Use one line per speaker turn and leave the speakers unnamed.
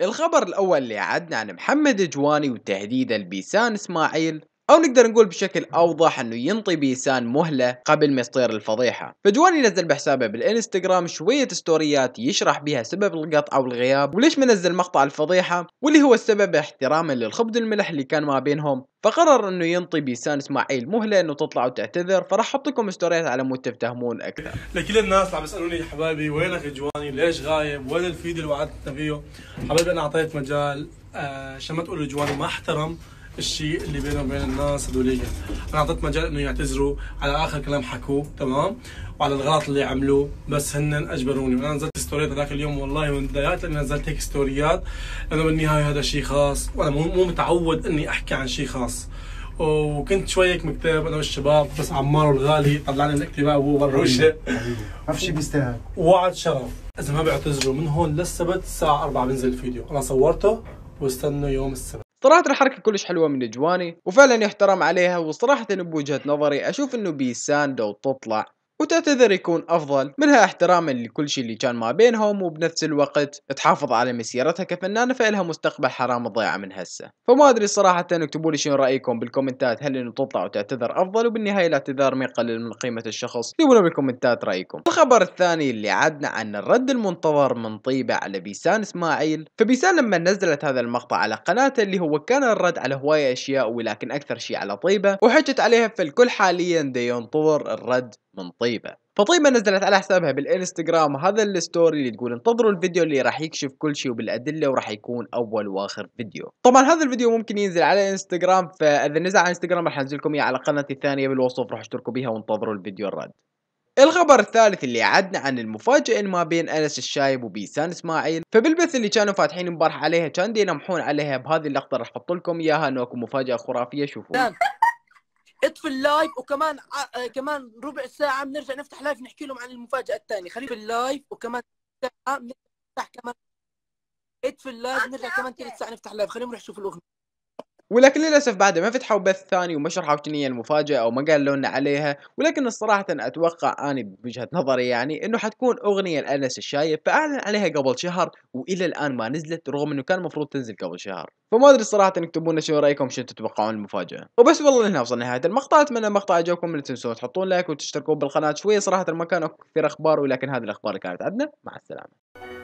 الخبر الأول اللي عدنا عن محمد جواني وتهديد البيسان إسماعيل او نقدر نقول بشكل اوضح انه ينطي بيسان مهله قبل ما يصير الفضيحه فجواني نزل بحسابه بالانستغرام شويه ستوريات يشرح بها سبب القطع او الغياب وليش ما نزل مقطع الفضيحه واللي هو السبب احتراما للخبز الملح اللي كان ما بينهم فقرر انه ينطي بيسان اسماعيل مهله انه تطلع وتعتذر فراح احط لكم ستوريات على مود تفتهمون اكثر.
لكل الناس عم يسالوني يا حبايبي وينك جواني؟ ليش غايب؟ وين الفيد اللي وعدتنا فيه؟ حبايبي انا اعطيت مجال عشان آه، ما تقولوا جواني ما احترم الشيء اللي بينهم وبين الناس هذوليك انا اعطيت مجال انه يعتذروا على اخر كلام حكوه تمام وعلى الغلط اللي عملوه بس هن اجبروني وانا نزلت ستوريات هذاك اليوم والله من بدايات لاني نزلت هيك ستوريات لانه بالنهايه هذا شيء خاص وانا مو متعود اني احكي عن شيء خاص وكنت شوي هيك مكتئب انا والشباب بس عمار الغالي طلعني من الاكتئاب وهو برا ما في شيء بيستاهل وعد شرف اذا ما بيعتذروا من هون للسبت الساعه 4 بنزل الفيديو
انا صورته واستنوا يوم السبت صراحة الحركة كلش حلوة من نجواني وفعلا يحترم عليها وصراحة بوجهة نظري أشوف إنه بيساند تطلع وتعتذر يكون أفضل منها احتراما لكل شيء اللي كان ما بينهم وبنفس الوقت تحافظ على مسيرتها كفنانة فإلها مستقبل حرام ضيعة من هسه فما أدري صراحة اكتبوا لي شنو رأيكم بالكومنتات هل إنه تطلع وتعتذر أفضل وبالنهاية الاعتذار ما يقلل من قيمة الشخص اكتبوا بالكومنتات رأيكم الخبر الثاني اللي عدنا عن الرد المنتظر من طيبة على بيسان إسماعيل فبيسان لما نزلت هذا المقطع على قناته اللي هو كان الرد على هواية أشياء ولكن أكثر شيء على طيبة وحجت عليها فالكل حاليا دي ينتظر الرد من طيبة فطيبة نزلت على حسابها بالانستغرام هذا الستوري اللي تقول انتظروا الفيديو اللي راح يكشف كل شيء وبالادله وراح يكون اول واخر فيديو طبعا هذا الفيديو ممكن ينزل على انستغرام فاذا نزل على انستغرام راح انزل لكم اياه على قناتي الثانيه بالوصف راح اشتركوا بها وانتظروا الفيديو الرد الخبر الثالث اللي عدنا عن المفاجأة ما بين أنس الشايب وبيسان إسماعيل فبالبث اللي كانوا فاتحين امبارح عليها كان يلمحون عليها بهذه اللقطة راح أحط لكم إياها اكو مفاجأة خرافية شوفوا اطفي اللايف وكمان آه كمان ربع ساعه بنرجع نفتح لايف نحكي لهم عن المفاجاه الثانيه خليه باللايف وكمان ساعه بنفتح كمان اطفي اللايف بنرجع كمان ثلث ساعه نفتح لايف خليهم يروحوا يشوفوا الاغنيه ولكن للأسف بعد ما فتحوا بث ثاني وما شرحوا شنو هي المفاجأة او ما قالوا لنا عليها ولكن الصراحة أتوقع أني بوجهة نظري يعني أنه حتكون أغنية الانس الشايب فأعلن عليها قبل شهر وإلى الآن ما نزلت رغم أنه كان المفروض تنزل قبل شهر فما أدري الصراحة اكتبوا لنا شو رأيكم شنو تتوقعون المفاجأة وبس والله هنا وصلنا نهاية المقطع أتمنى المقطع عجبكم لا تنسون تحطون لايك وتشتركون بالقناة شوية صراحة ما اكو كثير أخبار ولكن هذه الأخبار اللي كانت عندنا مع السلامة